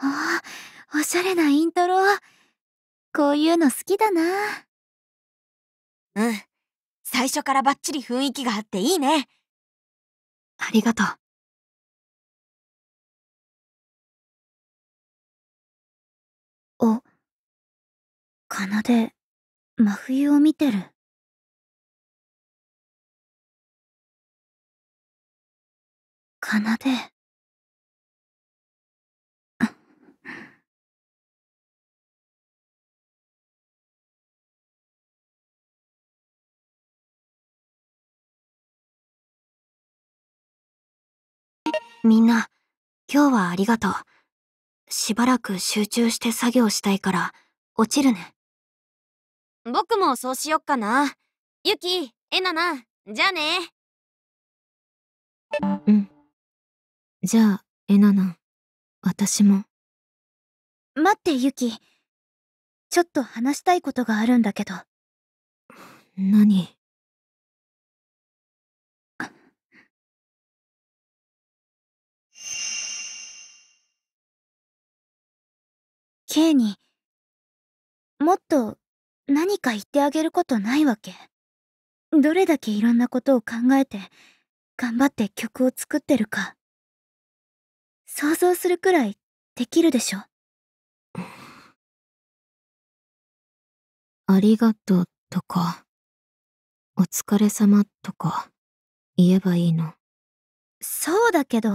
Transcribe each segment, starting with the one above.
あおしゃれなイントロ。こういうの好きだな。うん。最初からバッチリ雰囲気があっていいね。ありがとう。お、奏で、真冬を見てる。奏で。みんな、今日はありがとう。しばらく集中して作業したいから、落ちるね。僕もそうしよっかな。ゆき、えなな、じゃあね。うん。じゃあ、えなな、私も。待って、ゆき。ちょっと話したいことがあるんだけど。何 K に、もっと何か言ってあげることないわけどれだけいろんなことを考えて、頑張って曲を作ってるか。想像するくらいできるでしょ。ありがとうとか、お疲れ様とか言えばいいの。そうだけど、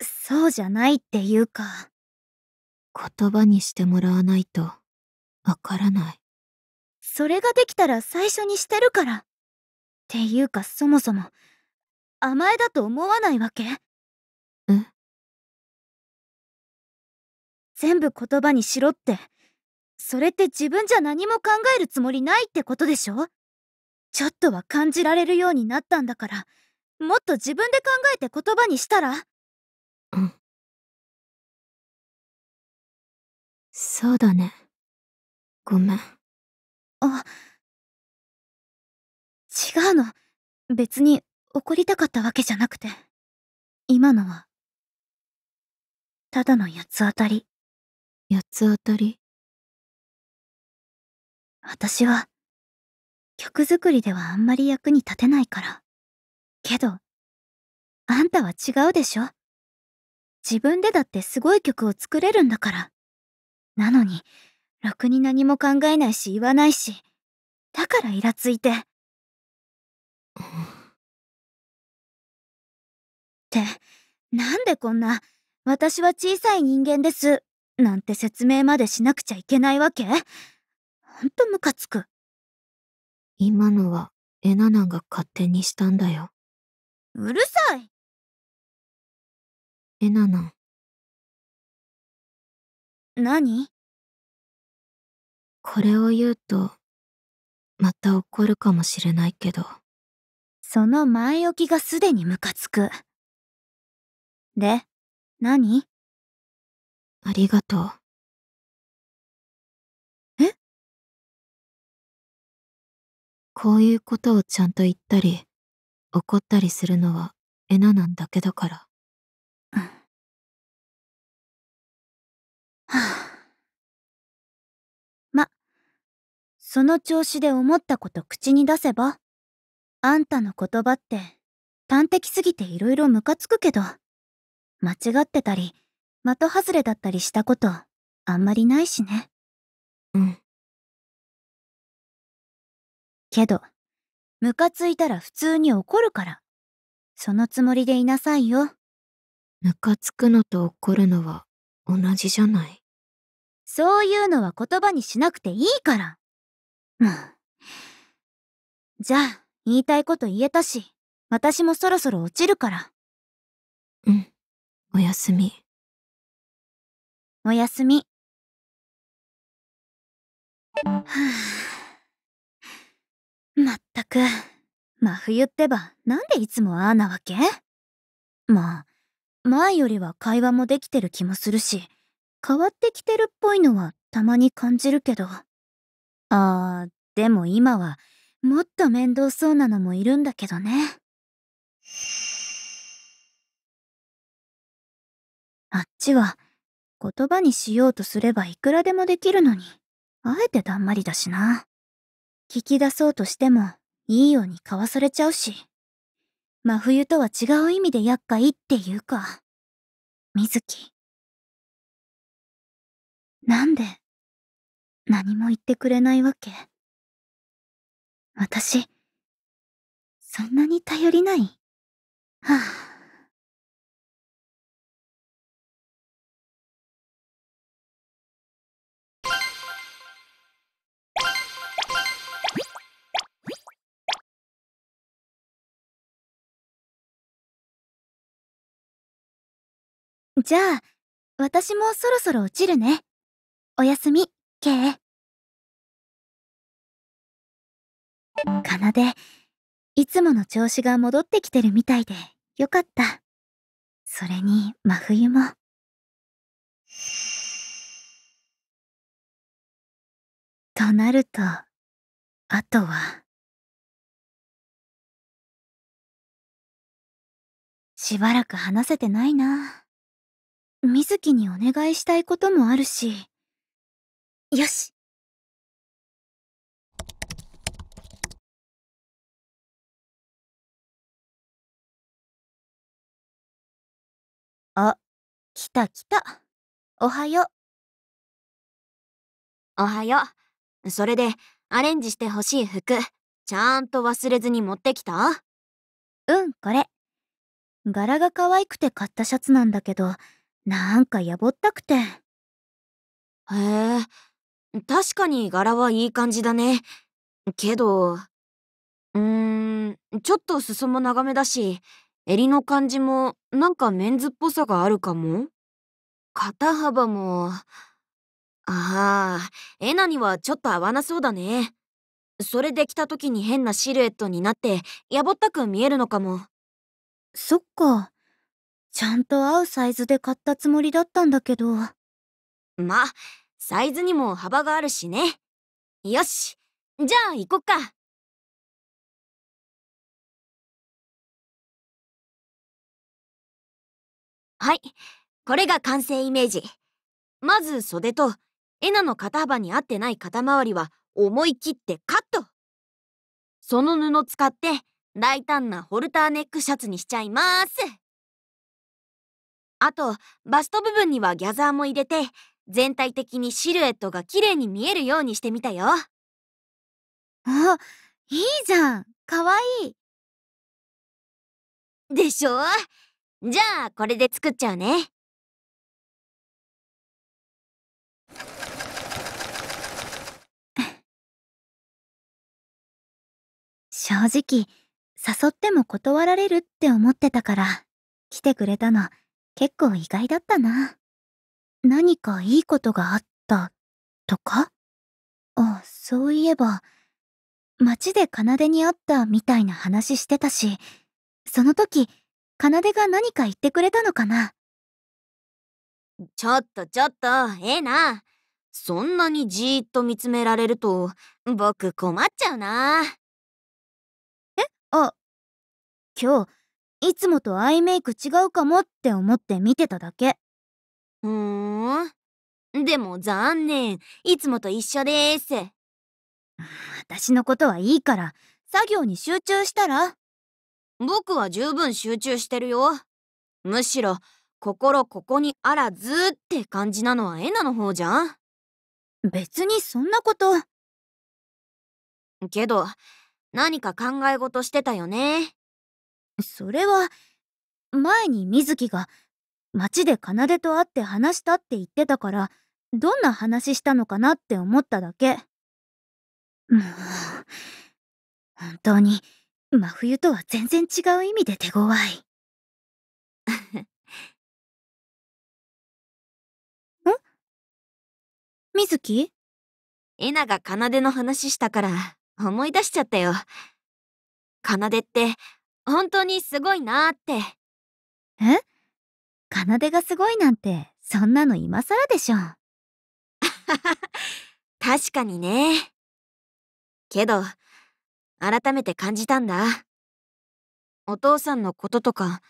そうじゃないっていうか。言葉にしてもらわないとわからないそれができたら最初にしてるからっていうかそもそも甘えだと思わないわけえ全部言葉にしろってそれって自分じゃ何も考えるつもりないってことでしょちょっとは感じられるようになったんだからもっと自分で考えて言葉にしたらうんそうだね。ごめん。あ、違うの。別に怒りたかったわけじゃなくて。今のは、ただの八つ当たり。八つ当たり私は、曲作りではあんまり役に立てないから。けど、あんたは違うでしょ自分でだってすごい曲を作れるんだから。なのに、ろくに何も考えないし言わないし、だからイラついて。ってなんでこんな「私は小さい人間です」なんて説明までしなくちゃいけないわけほんとムカつく今のはエナナが勝手にしたんだようるさいエナナ何これを言うと、また怒るかもしれないけど。その前置きがすでにムカつく。で、何ありがとう。えこういうことをちゃんと言ったり、怒ったりするのはエナなんだけだから。ま、その調子で思ったこと口に出せばあんたの言葉って端的すぎていろいろムカつくけど、間違ってたり、的外れだったりしたことあんまりないしね。うん。けど、ムカついたら普通に怒るから、そのつもりでいなさいよ。ムカつくのと怒るのは同じじゃない。そういうのは言葉にしなくていいから。もう。じゃあ、言いたいこと言えたし、私もそろそろ落ちるから。うん。おやすみ。おやすみ。はあ、まったく、真冬ってば、なんでいつもああなわけまあ、前よりは会話もできてる気もするし、変わってきてるっぽいのはたまに感じるけど。あー、でも今はもっと面倒そうなのもいるんだけどね。あっちは言葉にしようとすればいくらでもできるのに、あえてだんまりだしな。聞き出そうとしてもいいようにかわされちゃうし。真冬とは違う意味で厄介っていうか。水木、なんで何も言ってくれないわけ私、そんなに頼りないはあじゃあ、私もそろそろ落ちるね。おやすみ、ケイ。かなで、いつもの調子が戻ってきてるみたいで、よかった。それに、真冬も。となると、あとは。しばらく話せてないな。みずきにお願いしたいこともあるし。よしあ、来た来た。おはよう。おはよう。それで、アレンジしてほしい服、ちゃんと忘れずに持ってきたうん、これ。柄が可愛くて買ったシャツなんだけど、なんかやぼったくて。へえ、確かに柄はいい感じだね。けど、うーん、ちょっと裾も長めだし、襟の感じもなんかメンズっぽさがあるかも。肩幅も、ああ、エナにはちょっと合わなそうだね。それで着た時に変なシルエットになって、やぼったく見えるのかも。そっか。ちゃんと合うサイズで買ったつもりだったんだけど。まあ、サイズにも幅があるしね。よし、じゃあ行こっか。はい、これが完成イメージ。まず袖と、エナの肩幅に合ってない肩周りは思い切ってカットその布使って大胆なホルターネックシャツにしちゃいますあとバスト部分にはギャザーも入れて全体的にシルエットが綺麗に見えるようにしてみたよ。あ、いいじゃん。かわいい。でしょじゃあ、これで作っちゃうね。正直、誘っても断られるって思ってたから、来てくれたの結構意外だったな。何かいいことがあった、とかあ、そういえば、街で奏に会ったみたいな話してたし、その時、奏が何か言ってくれたのかなちょっとちょっと、ええな。そんなにじーっと見つめられると、僕困っちゃうな。えあ、今日、いつもとアイメイク違うかもって思って見てただけ。ふーん。でも残念。いつもと一緒です。私のことはいいから、作業に集中したら僕は十分集中してるよ。むしろ、心ここにあらずって感じなのはエナの方じゃん別にそんなこと。けど、何か考え事してたよね。それは、前に水木が街で奏と会って話したって言ってたからどんな話したのかなって思っただけもう本当に真冬とは全然違う意味で手強いん水木えなが奏の話したから思い出しちゃったよ奏って本当にすごいなーってえ奏がすごいなんてそんなの今更でしょ 確かにねけど改めて感じたんだお父さんのこととか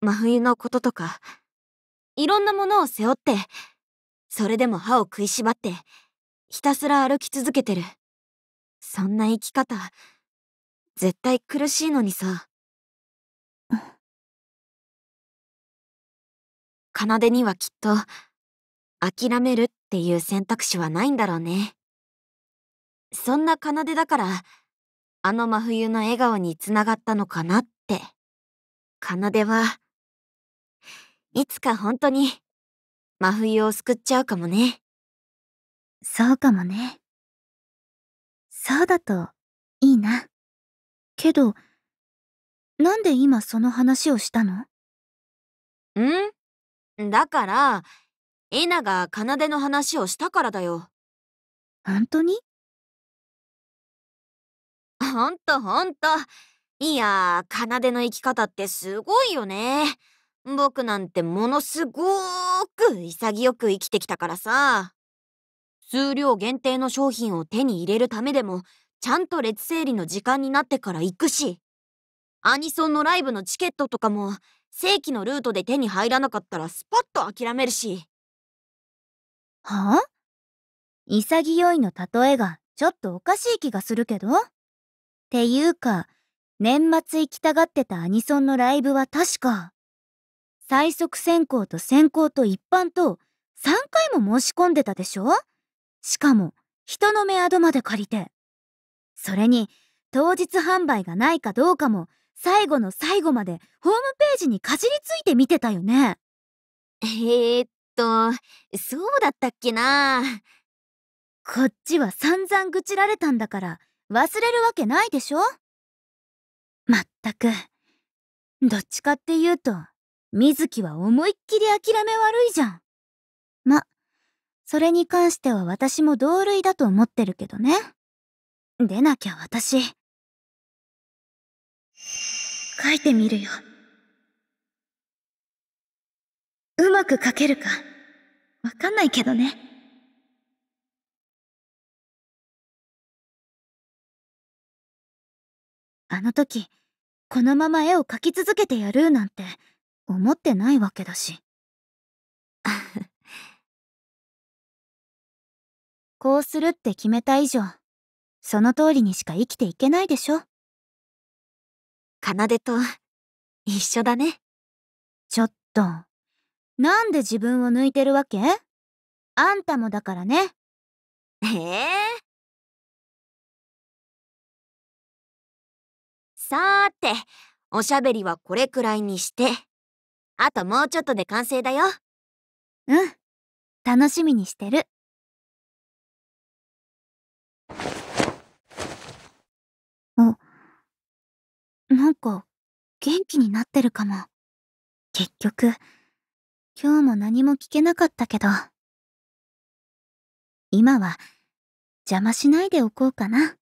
真冬のこととかいろんなものを背負ってそれでも歯を食いしばってひたすら歩き続けてるそんな生き方絶対苦しいのにさ奏にはきっと、諦めるっていう選択肢はないんだろうね。そんな奏だから、あの真冬の笑顔につながったのかなって。奏は、いつか本当に、真冬を救っちゃうかもね。そうかもね。そうだと、いいな。けど、なんで今その話をしたのんだから、エナが奏の話をしたからだよ。本当にほんとほんと。いや、奏の生き方ってすごいよね。僕なんてものすごーく潔く生きてきたからさ。数量限定の商品を手に入れるためでも、ちゃんと列整理の時間になってから行くし。アニソンのライブのチケットとかも、正規のルートで手に入らなかったらスパッと諦めるし。はあ潔いの例えがちょっとおかしい気がするけどっていうか、年末行きたがってたアニソンのライブは確か、最速選考と選考と一般と3回も申し込んでたでしょしかも、人の目宿まで借りて。それに、当日販売がないかどうかも最後の最後までホームページにかじりついて見てたよね。えー、っと、そうだったっけなこっちは散々愚痴られたんだから忘れるわけないでしょまったく。どっちかっていうと、水木は思いっきり諦め悪いじゃん。ま、それに関しては私も同類だと思ってるけどね。でなきゃ私、書いてみるよ。うまく書けるか、わかんないけどね。あの時、このまま絵を描き続けてやるなんて思ってないわけだし。こうするって決めた以上、その通りにしか生きていけないでしょ奏と一緒だね。ちょっと、なんで自分を抜いてるわけあんたもだからね。ええー、さーて、おしゃべりはこれくらいにして。あともうちょっとで完成だよ。うん、楽しみにしてる。なんか元気になってるかも。結局、今日も何も聞けなかったけど。今は邪魔しないでおこうかな。